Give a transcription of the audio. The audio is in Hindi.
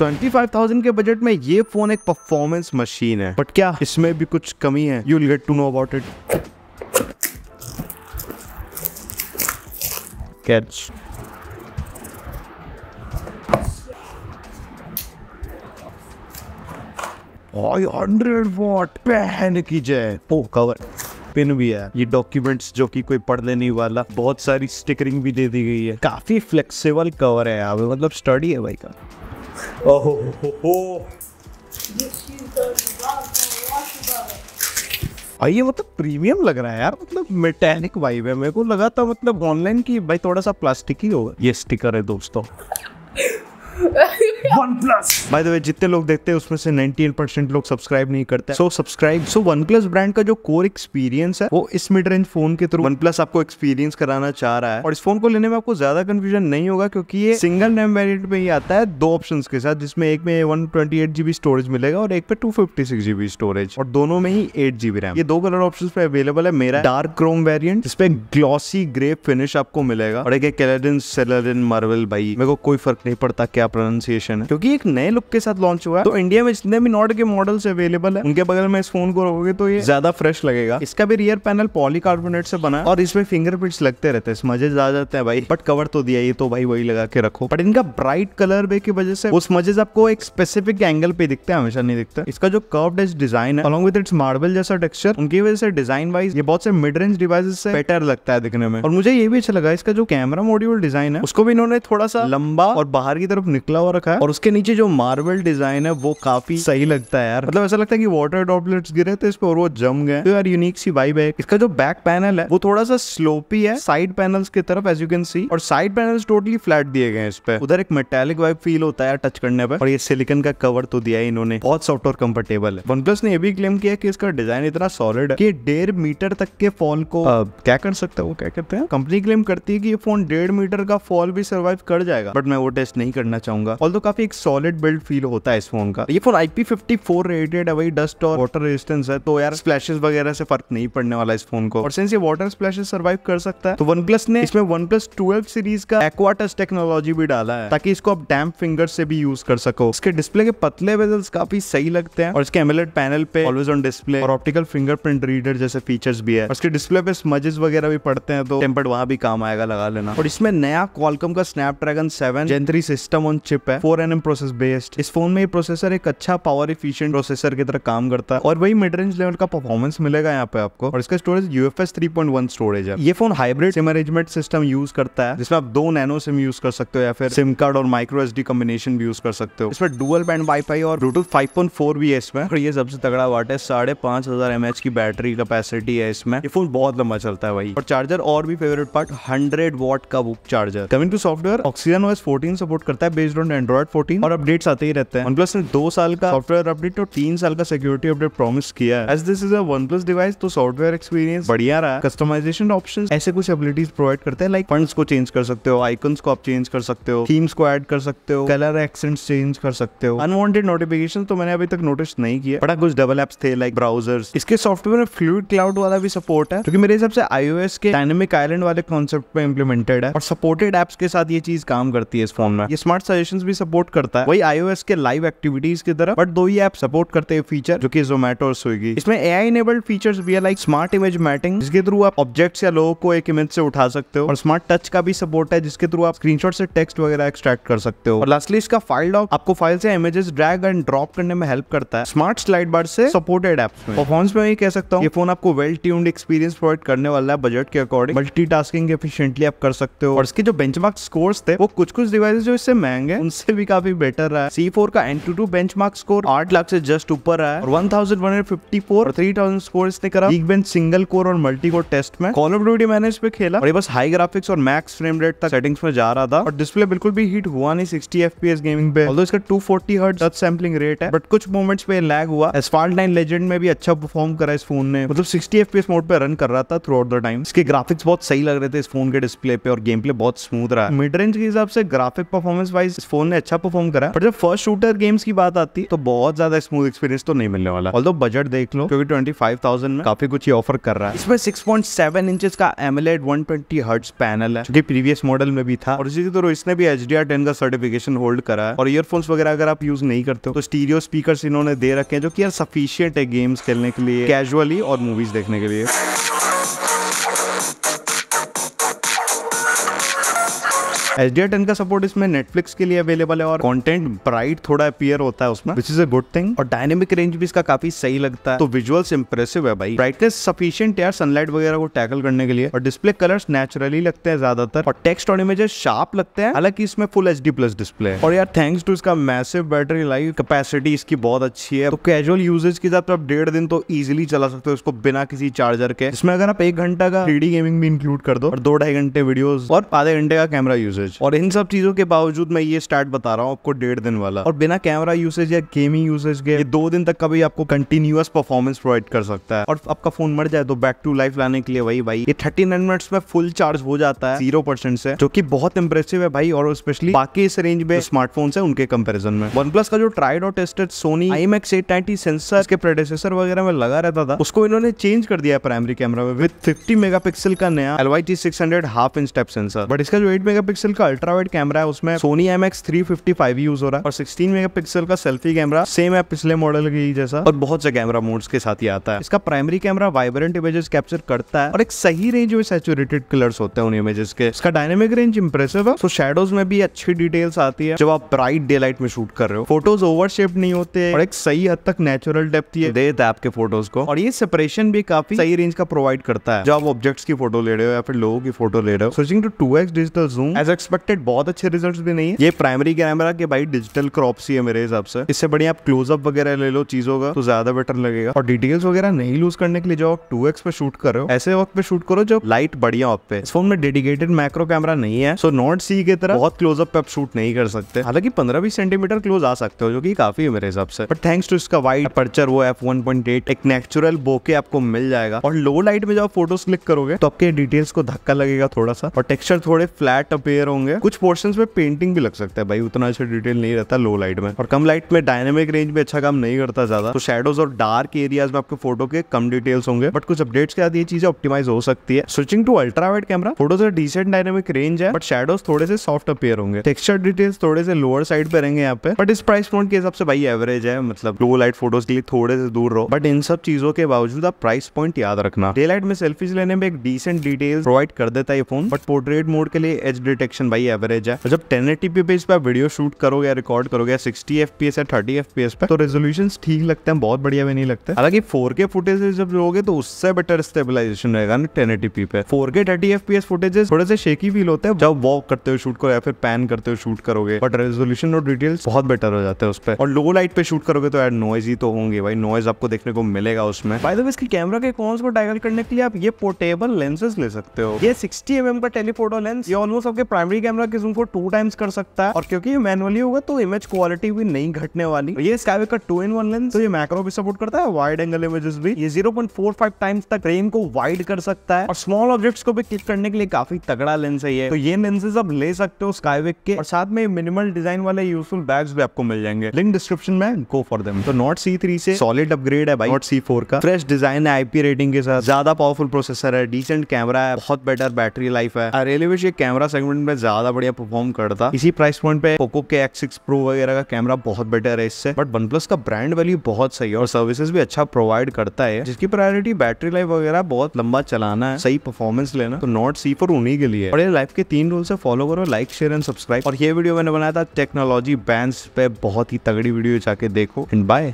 25,000 के बजट में ये फोन एक परफॉर्मेंस मशीन है बट क्या इसमें भी कुछ कमी है you will get to know about it catch hundred watt पहन की जय ओ कवर पिन भी है ये डॉक्यूमेंट्स जो कि कोई पढ़ लेने वाला बहुत सारी स्टिकरिंग भी दे दी गई है काफी फ्लेक्सिबल कवर है यहाँ मतलब स्टडी है भाई का Oh, ho, ho, ho. ये मतलब प्रीमियम लग रहा है यार मतलब मेटेनिक वाइब है मेरे को लगा था मतलब ऑनलाइन की भाई थोड़ा सा प्लास्टिक ही होगा ये स्टिकर है दोस्तों OnePlus by the way जितने लोग देखते हैं उसमें से 98% लोग सब्सक्राइब नहीं करते so subscribe so OnePlus brand का जो कोर एक्सपीरियंस है वो इस मिड रेंज फोन के थ्रू वन प्लस आपको एक्सपीरियंस कराना चाह रहा है और इस फोन को लेने में आपको ज्यादा कंफ्यूजन नहीं होगा क्योंकि ये सिंगल नेम वेरियंट में ही आता है दो ऑप्शन के साथ जिसमें एक में वन ट्वेंटी स्टोरेज मिलेगा और एक पे टू फिफ्टी स्टोरेज और दोनों में ही एट जीबी रैम ये दो कलर ऑप्शन पे अवेलेबल है मेरा डार्क क्रोम वेरियंट जिसपे ग्लॉसी ग्रे फिनिश आपको मिलेगा और एक मार्वल भाई मेरे को कोई फर्क नहीं पड़ता क्या प्रोनाउंसिएशन कलेक्शन है क्योंकि एक नए लुक के साथ लॉन्च हुआ है तो इंडिया में जितने भी नॉट के मॉडल्स अवेलेबल है उनके बगल में इस फोन को रखोगे तो ये ज्यादा फ्रेश लगेगा इसका भी रियर पैनल पॉलीकार्बोनेट से बना है और इसमें फिंगरप्रिंट्स लगते रहते हैं मजे आ जाते हैं भाई बट कवर तो दिया ये तो भाई वही लगा के रखो बट इनका ब्राइट कलर वे की वजह से उस मजेज आपको एक स्पेसिफिक एंगल पे दिखते हैं हमेशा नहीं दिखता इसका जो कर्व एज डिजाइन है अलॉन्ग विद इट्स मार्बल जैसा टेक्सचर उनकी वजह से डिजाइन वाइज ये बहुत से मिड रेंज डिवाइसेस से बेटर लगता है दिखने में और मुझे ये भी अच्छा लगा इसका जो कैमरा मॉड्यूल डिजाइन है उसको भी इन्होंने थोड़ा सा लंबा और बाहर की तरफ निकला हुआ रखा है और उसके नीचे जो मार्बल डिजाइन है वो काफी सही लगता है यार मतलब ऐसा लगता है कि वाटर डॉपलेट्स गिरे थे इस पर और वो जम गए तो यार यूनिक सी वाइब है इसका जो बैक पैनल है वो थोड़ा सा स्लोपी है साइड पैनल्स की तरफ एज यू कैन सी और साइड पैनल्स टोटली फ्लैट दिए गए इस पे उधर एक मेटेलिक वाइब फील होता है टच करने पर और ये सिलिकन का कवर तो दिया है इन्होंने बहुत सॉफ्ट और कंफर्टेबल है वन प्लस ने यह भी क्लेम किया कि इसका डिजाइन इतना सॉलिड है कि डेढ़ मीटर तक के फॉल को क्या कर सकता है वो क्या कहते हैं कंपनी क्लेम करती है कि ये फोन डेढ़ मीटर का फॉल भी सर्वाइव कर जाएगा बट मैं वो टेस्ट नहीं करना चाहूंगा ऑल काफी एक सॉलिड बिल्ड फील होता है इस फोन का ये phone I P fifty four rated है वही डस्ट और वाटर रेजिस्टेंस है तो यार स्प्लैशेस वगैरह से फर्क नहीं पड़ने वाला इस फोन को और सिंस ये वाटर स्प्लैशेस सर्वाइव कर सकता है तो वन प्लस ने इसमें वन प्लस ट्वेल्व सीरीज का एक्वाटस टेक्नोलॉजी भी डाला है ताकि इसको आप डैम फिंगर से भी यूज कर सको इसके डिस्प्ले के पतले वेजल्स काफी सही लगते हैं और इसके एमलेट पैनल पे ऑलवेज ऑन डिस्प्ले और ऑप्टिकल फिंगरप्रिंट रीडर जैसे फीचर्स भी है इसके डिस्प्ले पे स्मजेस वगैरह भी पड़ते हैं तो टेम्पर्ड वहां भी काम आएगा लगा लेना और इसमें नया कॉलकम का Snapdragon seven gen three system on chip है फोर एन प्रोसेस बेस्ड इस फोन में ये प्रोसेसर एक अच्छा पावर इफिशियंट प्रोसेसर की तरह काम करता है और वही मिड रेंज लेवल का परफॉर्मेंस मिलेगा यहाँ पे आपको और इसका स्टोरेज यूएफएस 3.1 स्टोरेज है ये phone hybrid SIM arrangement system use करता है जिसमें आप दो नैनो सिम यूज कर सकते हो या फिर सिम कार्ड और माइक्रो एस डी कॉम्बिनेशन भी यूज कर सकते हो इसमें डुअल बैंड वाईफाई और ब्लूटूथ फोर भी है इसमें और ये सबसे तगड़ा वाट है साढ़े पांच हजार एम एच की बैटरी कैपेसिटी है इसमें ये फोन बहुत लंबा चलता है भाई और चार्जर और भी फेवरेट पार्ट हंड्रेड वॉट का वो charger coming to software oxygen OS fourteen support करता है based on Android part fourteen और अपडेट्स आते ही रहते हैं वन प्लस ने दो साल का सॉफ्टवेयर अपडेट और तीन साल का सिक्योरिटी अपडेट प्रॉमिस किया है as this is OnePlus device तो सॉफ्टवेयर एक्सपीरियंस बढ़िया रहा है कस्टमाइजेशन ऑप्शन ऐसे कुछ एबिलिटीज प्रोवाइड करते हैं लाइक फंड को चेंज कर सकते हो आइकन्स को आप चेंज कर सकते हो थीम्स को एड कर सकते हो कलर एक्सेंट चेंज कर सकते हो अनवॉन्टेड नोटिफिकेशन तो मैंने अभी तक नोटिस नहीं किया बड़ा कुछ डबल एप्स थे लाइक ब्राउजर्स इसके सॉफ्टवेयर में फ्लूड क्लाउड वाला भी सपोर्ट है क्योंकि मेरे हिसाब से आईओएस के डायनेमिक आइलैंड वाले कॉन्सेप्ट में इंप्लीमेंटेड है और सपोर्टेड एप्स के साथ ये चीज काम करती है इस फोन में ये स्मार्ट सजेशन भी सपोर्ट सपोर्ट करता है वही आईओएस के लाइव एक्टिविटीज की तरह बट दो ही ऐप सपोर्ट करते हैं फीचर जो कि जोमेटो और स्विगी इसमें ए आई इनेबल्ड फीचर भी है लाइक स्मार्ट इमेज मैटिंग जिसके थ्रू आप ऑब्जेक्ट्स या लोगों को एक इमेज से उठा सकते हो और स्मार्ट टच का भी सपोर्ट है जिसके थ्रू आप स्क्रीनशॉट से टेक्स्ट वगैरह एक्सट्रैक्ट कर सकते हो और लास्टली इसका फाइल डॉक आपको फाइल से इमेजेस ड्रैग एंड ड्रॉप करने में हेल्प करता है स्मार्ट स्लाइड बार से सपोर्टेड एप परफॉर्मेंस में ये कह सकता हूँ ये फोन आपको वेल ट्यून्ड एक्सपीरियंस प्रोवाइड करने वाला है बजट के अकॉर्डिंग मल्टी टास्किंग आप कर सकते हो और इसके जो बेंचमार्क स्कोर्स थे वो कुछ कुछ डिवाइस जो इससे महंगे उनसे भी भी काफी बेटर रहा है सी फोर का AnTuTu benchmark score आठ लाख से जस्ट ऊपर रहा है और one thousand one hundred fifty four three thousand score इसने करा बिग बेंच सिंगल कोर और मल्टी कोर टेस्ट में कॉल ऑफ ड्यूटी मैंने इस पे खेला और ये बस हाई ग्राफिक्स और मैक्स फ्रेम रेट तक सेटिंग्स में जा रहा था और डिस्प्ले बिल्कुल भी हीट हुआ नहीं sixty F P S gaming पे और इसका two forty hertz touch sampling rate है बट कुछ मोमेंट्स पे लैग हुआ एसफाल्ट नाइन लेजेंड में भी अच्छा परफॉर्म करा इस फोन ने मतलब sixty F P S mode पर रन कर रहा था थ्रू आउट द टाइम इसके ग्राफिक्स बहुत सही लग रहे थे इस फोन के डिस्प्ले पे और गेम प्ले बहुत स्मूथ रहा है मिड रेंज के हिसाब से ग्राफिक परफॉर्मेंस वाइज इस फोन ने अच्छा अच्छा परफॉर्म करा पर जब फर्स्ट शूटर गेम्स की बात आती तो बहुत ज्यादा स्मूथ एक्सपीरियंस तो नहीं मिलने वाला ऑल बजट देख लो क्योंकि ट्वेंटी में काफी कुछ ही ऑफर कर रहा है इसमें सिक्स पॉइंट सेवन इंच का AMOLED one twenty hertz panel है जो प्रीवियस मॉडल में भी था और इसी तरह इसने भी एच डी आर टेन का सर्टिफिकेशन होल्ड करा है और ईयरफोन्स वगैरह अगर आप यूज नहीं करते हो तो स्टीरियो स्पीकर इन्होंने दे रखे हैं जो कि यार सफिशियंट है गेम्स खेलने के लिए कैजुअली और मूवीज देखने के लिए एच डी टेन का सपोर्ट इसमें नेटफ्लिक्स के लिए अवेलेबल है और कॉन्टेंट ब्राइट थोड़ा अपियर होता है उसमें which is a good thing और डायनेमिक रेंज भी इसका काफी सही लगता है तो विजुअल्स इंप्रेसिव है भाई ब्राइटनेस सफिशियंट यार सनलाइट वगैरह को टैकल करने के लिए और डिस्प्ले कलर्स नेचुरली लगते हैं ज्यादातर और टेक्स्ट और इमेजेस शार्प लगते हैं हालांकि इसमें फुल एच प्लस डिस्प्ले है और यार थैंक्स टू इसका मैसिव बैटरी लाइफ कैपेसिटी इसकी बहुत अच्छी है तो कैजुअल यूजेज की जाए तो आप डेढ़ दिन तो इजिली चला सकते हो इसको बिना किसी चार्जर के इसमें अगर आप एक घंटा का थ्री गेमिंग भी इंक्लूड कर दो और दो ढाई घंटे वीडियोज और आधे घंटे का कैमरा यूजेज यूसेज और इन सब चीजों के बावजूद मैं ये स्टार्ट बता रहा हूँ आपको डेढ़ दिन वाला और बिना कैमरा यूसेज या गेमिंग यूसेज के ये दो दिन तक कभी आपको कंटिन्यूस परफॉर्मेंस प्रोवाइड कर सकता है और आपका फोन मर जाए तो बैक टू लाइफ लाने के लिए वही भाई ये थर्टी नाइन मिनट्स में फुल चार्ज हो जाता है जीरो परसेंट से जो की बहुत इंप्रेसिव है भाई और स्पेशली बाकी इस रेंज में स्मार्टफोन है उनके कंपेरिजन में वन का जो ट्राइड और tested Sony I M X eight ninety sensor के प्रोडेसर वगैरह में लगा रहता था उसको इन्होंने चेंज कर दिया है प्राइमरी कैमरा में विद फिफ्टी मेगा का नया L Y T six hundred half inch step sensor but इसका जो एट मेगा का वाइट कैमरा है उसमें सोनी एम एक्स यूज हो रहा है और सिक्सटीन मेगा का सेल्फी कैमरा सेम है पिछले मॉडल की जैसा और बहुत से कैमरा मोड्स के साथ ही आता है इसका primary camera vibrant images capture करता है और एक सही रेंज में सेचुरेटेड कलर्स होते हैं उन इमेजेस के इसका डायनेमिक रेंज इंप्रेसिव है सो शेडोज में भी अच्छी डिटेल्स आती है जब आप ब्राइट डे लाइट में शूट कर रहे हो फोटोज ओवर शेप नहीं होते और एक सही हद तक नेचुरल डेप्थ ये है आपके फोटोज को और ये सेपरेशन भी काफी सही रेंज का प्रोवाइड करता है जो आप ऑब्जेक्ट्स की फोटो ले रहे हो या फिर लोगों की फोटो ले रहे हो switching to two X digital zoom as ex expected बहुत अच्छे रिजल्ट भी नहीं है ये प्राइमरी कैमरा के भाई डिजिटल क्रॉप्स ही है मेरे हिसाब से इससे बढ़िया आप क्लोजअप वगैरह ले लो चीजों का तो ज्यादा बेटर लगेगा और डिटेल्स वगैरह नहीं लूज करने के लिए जो टू पे शूट करो ऐसे वक्त पे शूट करो जो लाइट बढ़िया ऑफ पे इस फोन में डेडिकेटेड मैक्रो कैमरा नहीं है सो नॉट सी की तरह बहुत क्लोजअप पे आप शूट नहीं कर सकते हालांकि पंद्रह बीस सेंटीमीटर क्लोज आ सकते हो जो की काफी है मेरे हिसाब से बट थैंक्स टू इसका वाइट पर्चर वो एफ वन पॉइंट एट एक नेचुरल बोके आपको मिल जाएगा और लो लाइट में जब आप फोटोज क्लिक करोगे तो आपके डिटेल्स को धक्का लगेगा थोड़ा सा और टेक्सचर थोड़े फ्लैट अपेयर होंगे कुछ पोर्शन में पेंटिंग भी लग सकता है भाई उतना अच्छा डिटेल नहीं रहता लो लाइट में और कम लाइट में डायनेमिक रेंज भी अच्छा काम नहीं करता ज्यादा तो शेडोज और डार्क एरियाज में आपके फोटो के कम डिटेल्स होंगे बट कुछ अपडेट्स के साथ ये चीजें ऑप्टिमाइज हो सकती है switching to ultra wide camera photo से डिसेंट डायनेमिक रेंज है बट शेडोज थोड़े से सॉफ्ट अपेयर होंगे टेक्सचर डिटेल्स थोड़े से लोअर साइड पर रहेंगे यहाँ पे बट इस प्राइस पॉइंट के हिसाब से भाई एवरेज है मतलब लो लाइट फोटोज के लिए थोड़े से दूर रहो बट इन सब चीजों के बावजूद आप प्राइस पॉइंट याद रखना डे लाइट में सेल्फीज लेने में एक डिसेंट डिटेल प्रोवाइड कर देता है फोन बट पोर्ट्रेट मोड के लिए एज डिटेक्शन रेजोल्यूशन भाई एवरेज है जब टेन एटी पे इस पर वीडियो शूट करोगे रिकॉर्ड करोगे सिक्सटी एफ पी एस या थर्टी एफ पी एस पे तो रेजोल्यूशन ठीक लगते हैं बहुत बढ़िया भी नहीं लगते हालांकि फोर के फुटेज जब लोगे तो उससे बेटर स्टेबिलाईजेशन रहेगा ना टेन एटी पी पे four K thirty F P S footage थोड़े से शेकी फील होते हैं जब वॉक करते हुए शूट करो या फिर पैन करते हुए शूट करोगे बट रेजोल्यूशन और डिटेल्स बहुत बेटर हो जाते हैं उस पर और लो लाइट पे शूट करोगे तो एड नॉइज ही तो होंगे भाई नॉइज आपको देखने को मिलेगा उसमें बाय द वे इसके कैमरा के कॉन्स को टाइगल करने के लिए आप ये पोर्टेबल लेंसेज ले सकते हो ये सिक्सटी एम का टेलीफोटो लेंस ये ऑलमोस्ट आपके प्राइमरी सेल्फी कैमरा के जूम को टू टाइम्स कर सकता है और क्योंकि ये मैनुअली होगा तो इमेज क्वालिटी भी नहीं घटने वाली ये स्काईवे का टू इन वन लेंस तो ये मैक्रो भी सपोर्ट करता है वाइड एंगल इमेजेस भी ये जीरो टाइम्स तक फ्रेम को वाइड कर सकता है और स्मॉल ऑब्जेक्ट्स को भी क्लिक करने के लिए काफी तगड़ा लेंस है ये तो ये लेंसेज आप ले सकते हो स्काईवे के और साथ में मिनिमल डिजाइन वाले यूजफुल बैग्स भी आपको मिल जाएंगे लिंक डिस्क्रिप्शन में गो फॉर देम तो नॉट सी थ्री से सॉलिड अपग्रेड है भाई नॉट सी फोर का फ्रेश डिजाइन है आईपी रेटिंग के साथ ज्यादा पावरफुल प्रोसेसर है डिसेंट कैमरा है बहुत बेटर बैटरी लाइफ है रेलवे कैमरा सेगमेंट में ज्यादा बढ़िया परफॉर्म करता इसी प्राइस पॉइंट पे पोको के एक्स सिक्स प्रो वगैरह का कैमरा बहुत बेटर है इससे बट वन प्लस का ब्रांड वैल्यू बहुत सही है और सर्विसेज भी अच्छा प्रोवाइड करता है जिसकी प्रायोरिटी बैटरी लाइफ वगैरह बहुत लंबा चलाना है सही परफॉर्मेंस लेना तो नॉट सी फॉर उन्हीं के लिए और ये लाइफ के तीन रूल से फॉलो करो लाइक शेयर एंड सब्सक्राइब और ये वीडियो मैंने बनाया था टेक्नोलॉजी बैंड पे बहुत ही तगड़ी वीडियो जाके देखो एंड बाय